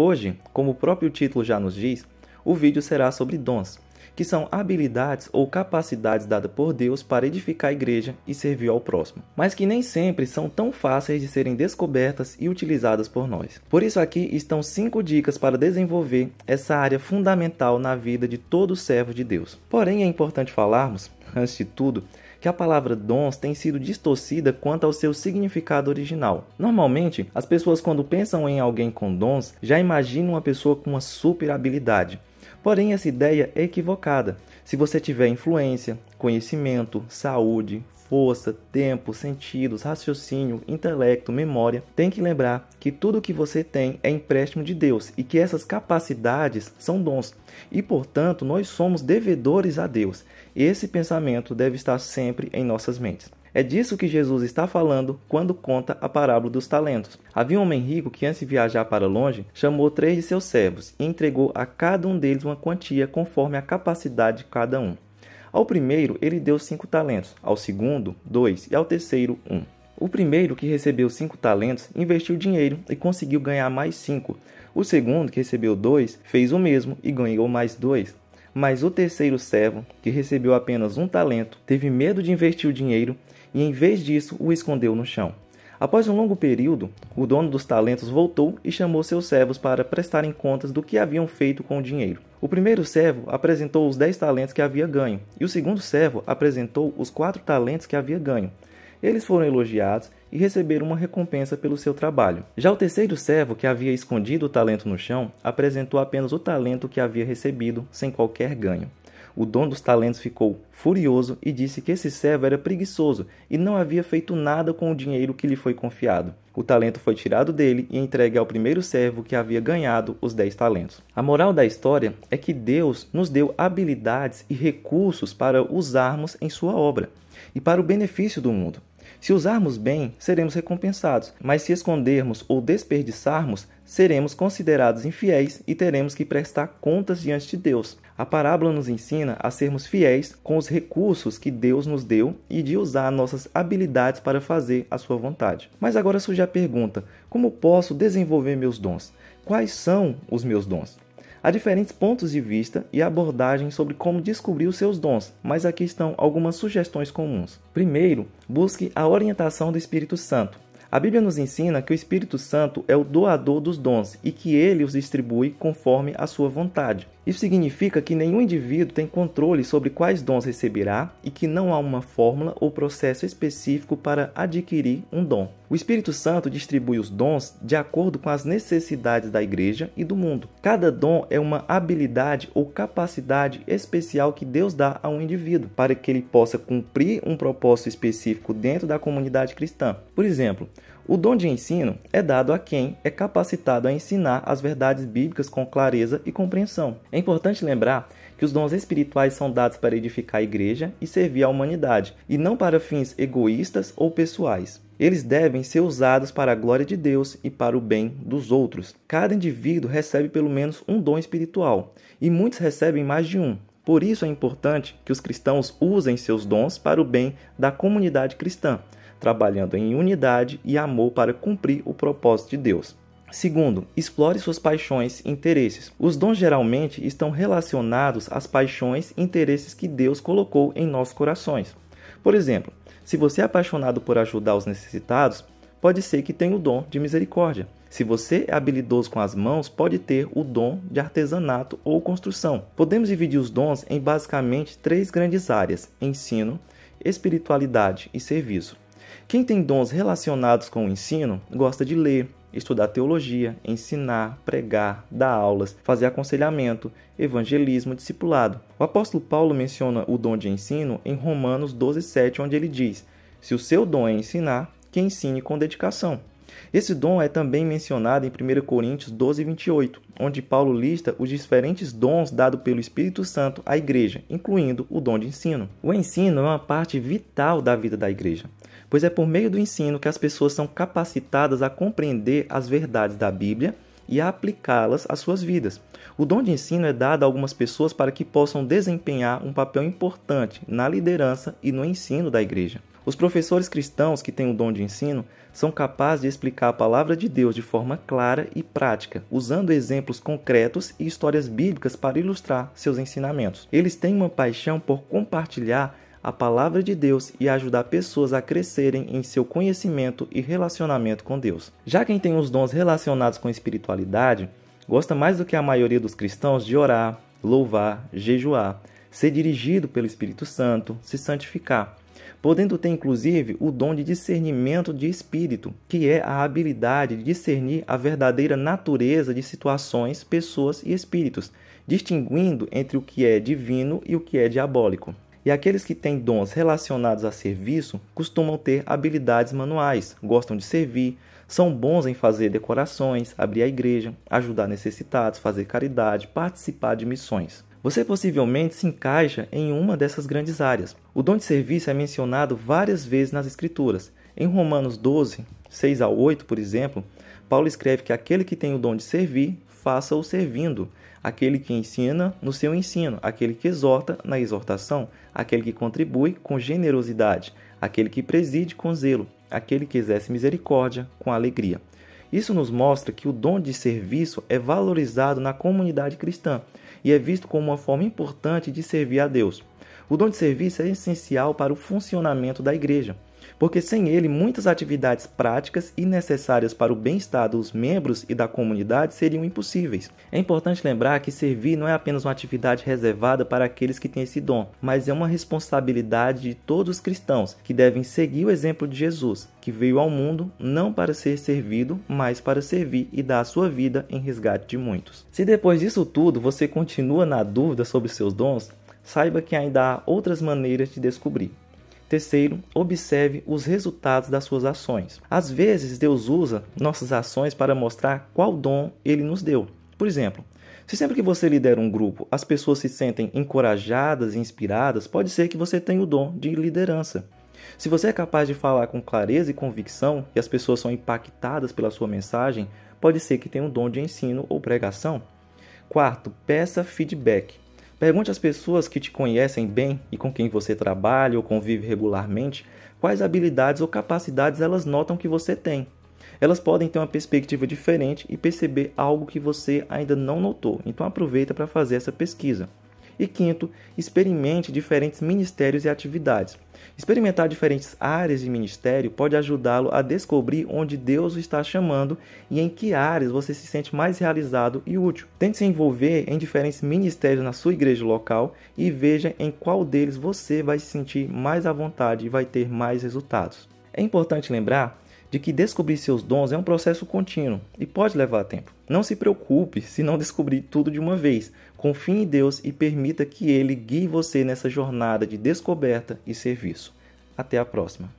Hoje, como o próprio título já nos diz, o vídeo será sobre dons, que são habilidades ou capacidades dadas por Deus para edificar a igreja e servir ao próximo, mas que nem sempre são tão fáceis de serem descobertas e utilizadas por nós. Por isso, aqui estão cinco dicas para desenvolver essa área fundamental na vida de todo servo de Deus. Porém, é importante falarmos, antes de tudo, que a palavra dons tem sido distorcida quanto ao seu significado original. Normalmente, as pessoas quando pensam em alguém com dons, já imaginam uma pessoa com uma super habilidade. Porém, essa ideia é equivocada. Se você tiver influência, conhecimento, saúde, força, tempo, sentidos, raciocínio, intelecto, memória, tem que lembrar que tudo o que você tem é empréstimo de Deus e que essas capacidades são dons e, portanto, nós somos devedores a Deus. Esse pensamento deve estar sempre em nossas mentes. É disso que Jesus está falando quando conta a parábola dos talentos. Havia um homem rico que, antes de viajar para longe, chamou três de seus servos e entregou a cada um deles uma quantia conforme a capacidade de cada um. Ao primeiro, ele deu cinco talentos, ao segundo, dois e ao terceiro, um. O primeiro, que recebeu cinco talentos, investiu dinheiro e conseguiu ganhar mais cinco. O segundo, que recebeu dois, fez o mesmo e ganhou mais dois. Mas o terceiro servo, que recebeu apenas um talento, teve medo de investir o dinheiro e, em vez disso, o escondeu no chão. Após um longo período, o dono dos talentos voltou e chamou seus servos para prestarem contas do que haviam feito com o dinheiro. O primeiro servo apresentou os dez talentos que havia ganho, e o segundo servo apresentou os quatro talentos que havia ganho. Eles foram elogiados e receberam uma recompensa pelo seu trabalho. Já o terceiro servo, que havia escondido o talento no chão, apresentou apenas o talento que havia recebido, sem qualquer ganho. O dono dos talentos ficou furioso e disse que esse servo era preguiçoso e não havia feito nada com o dinheiro que lhe foi confiado. O talento foi tirado dele e entregue ao primeiro servo que havia ganhado os dez talentos. A moral da história é que Deus nos deu habilidades e recursos para usarmos em Sua obra e para o benefício do mundo. Se usarmos bem, seremos recompensados, mas se escondermos ou desperdiçarmos, seremos considerados infiéis e teremos que prestar contas diante de Deus. A parábola nos ensina a sermos fiéis com os recursos que Deus nos deu e de usar nossas habilidades para fazer a sua vontade. Mas agora surge a pergunta: como posso desenvolver meus dons? Quais são os meus dons? Há diferentes pontos de vista e abordagens sobre como descobrir os seus dons, mas aqui estão algumas sugestões comuns. Primeiro, busque a orientação do Espírito Santo. A Bíblia nos ensina que o Espírito Santo é o doador dos dons e que ele os distribui conforme a sua vontade. Isso significa que nenhum indivíduo tem controle sobre quais dons receberá e que não há uma fórmula ou processo específico para adquirir um dom. O Espírito Santo distribui os dons de acordo com as necessidades da igreja e do mundo. Cada dom é uma habilidade ou capacidade especial que Deus dá a um indivíduo para que ele possa cumprir um propósito específico dentro da comunidade cristã. Por exemplo, o dom de ensino é dado a quem é capacitado a ensinar as verdades bíblicas com clareza e compreensão. É importante lembrar que os dons espirituais são dados para edificar a igreja e servir à humanidade, e não para fins egoístas ou pessoais. Eles devem ser usados para a glória de Deus e para o bem dos outros. Cada indivíduo recebe pelo menos um dom espiritual, e muitos recebem mais de um. Por isso é importante que os cristãos usem seus dons para o bem da comunidade cristã trabalhando em unidade e amor para cumprir o propósito de Deus. Segundo, explore suas paixões e interesses. Os dons geralmente estão relacionados às paixões e interesses que Deus colocou em nossos corações. Por exemplo, se você é apaixonado por ajudar os necessitados, pode ser que tenha o dom de misericórdia. Se você é habilidoso com as mãos, pode ter o dom de artesanato ou construção. Podemos dividir os dons em basicamente três grandes áreas: ensino, espiritualidade e serviço. Quem tem dons relacionados com o ensino gosta de ler, estudar teologia, ensinar, pregar, dar aulas, fazer aconselhamento, evangelismo, discipulado. O apóstolo Paulo menciona o dom de ensino em Romanos 12:7, onde ele diz: "Se o seu dom é ensinar, que ensine com dedicação". Esse dom é também mencionado em 1 Coríntios 12, 28, onde Paulo lista os diferentes dons dados pelo Espírito Santo à igreja, incluindo o dom de ensino. O ensino é uma parte vital da vida da igreja, pois é por meio do ensino que as pessoas são capacitadas a compreender as verdades da Bíblia e aplicá-las às suas vidas. O dom de ensino é dado a algumas pessoas para que possam desempenhar um papel importante na liderança e no ensino da igreja. Os professores cristãos que têm o dom de ensino são capazes de explicar a palavra de Deus de forma clara e prática, usando exemplos concretos e histórias bíblicas para ilustrar seus ensinamentos. Eles têm uma paixão por compartilhar a palavra de Deus e ajudar pessoas a crescerem em seu conhecimento e relacionamento com Deus. Já quem tem os dons relacionados com espiritualidade, gosta mais do que a maioria dos cristãos de orar, louvar, jejuar, ser dirigido pelo Espírito Santo, se santificar podendo ter inclusive o dom de discernimento de espírito, que é a habilidade de discernir a verdadeira natureza de situações, pessoas e espíritos, distinguindo entre o que é divino e o que é diabólico. E aqueles que têm dons relacionados a serviço costumam ter habilidades manuais, gostam de servir, são bons em fazer decorações, abrir a igreja, ajudar necessitados, fazer caridade, participar de missões. Você possivelmente se encaixa em uma dessas grandes áreas. O dom de serviço é mencionado várias vezes nas Escrituras. Em Romanos 12, 6 a 8, por exemplo, Paulo escreve que aquele que tem o dom de servir, faça-o servindo. Aquele que ensina, no seu ensino. Aquele que exorta, na exortação aquele que contribui com generosidade, aquele que preside com zelo, aquele que exerce misericórdia com alegria. Isso nos mostra que o dom de serviço é valorizado na comunidade cristã e é visto como uma forma importante de servir a Deus. O dom de serviço é essencial para o funcionamento da igreja porque sem ele muitas atividades práticas e necessárias para o bem-estar dos membros e da comunidade seriam impossíveis. É importante lembrar que servir não é apenas uma atividade reservada para aqueles que têm esse dom, mas é uma responsabilidade de todos os cristãos que devem seguir o exemplo de Jesus, que veio ao mundo não para ser servido, mas para servir e dar a sua vida em resgate de muitos. Se depois disso tudo você continua na dúvida sobre seus dons, saiba que ainda há outras maneiras de descobrir. Terceiro, observe os resultados das suas ações. Às vezes, Deus usa nossas ações para mostrar qual dom ele nos deu. Por exemplo, se sempre que você lidera um grupo, as pessoas se sentem encorajadas e inspiradas, pode ser que você tenha o dom de liderança. Se você é capaz de falar com clareza e convicção e as pessoas são impactadas pela sua mensagem, pode ser que tenha um dom de ensino ou pregação. Quarto, peça feedback. Pergunte às pessoas que te conhecem bem e com quem você trabalha ou convive regularmente quais habilidades ou capacidades elas notam que você tem. Elas podem ter uma perspectiva diferente e perceber algo que você ainda não notou, então aproveita para fazer essa pesquisa. E quinto, experimente diferentes ministérios e atividades. Experimentar diferentes áreas de ministério pode ajudá-lo a descobrir onde Deus o está chamando e em que áreas você se sente mais realizado e útil. Tente se envolver em diferentes ministérios na sua igreja local e veja em qual deles você vai se sentir mais à vontade e vai ter mais resultados. É importante lembrar de que descobrir seus dons é um processo contínuo e pode levar tempo. Não se preocupe se não descobrir tudo de uma vez. Confie em Deus e permita que Ele guie você nessa jornada de descoberta e serviço. Até a próxima!